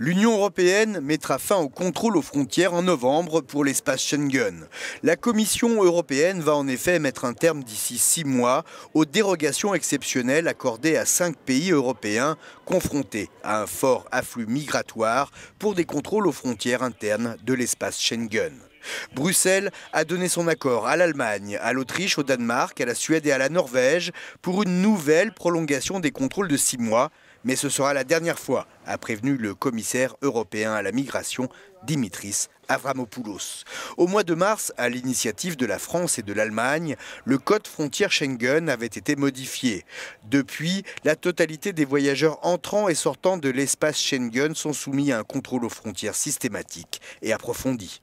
L'Union européenne mettra fin aux contrôles aux frontières en novembre pour l'espace Schengen. La Commission européenne va en effet mettre un terme d'ici six mois aux dérogations exceptionnelles accordées à cinq pays européens confrontés à un fort afflux migratoire pour des contrôles aux frontières internes de l'espace Schengen. Bruxelles a donné son accord à l'Allemagne, à l'Autriche, au Danemark, à la Suède et à la Norvège pour une nouvelle prolongation des contrôles de six mois. Mais ce sera la dernière fois, a prévenu le commissaire européen à la migration, Dimitris Avramopoulos. Au mois de mars, à l'initiative de la France et de l'Allemagne, le code frontière Schengen avait été modifié. Depuis, la totalité des voyageurs entrant et sortant de l'espace Schengen sont soumis à un contrôle aux frontières systématique et approfondi.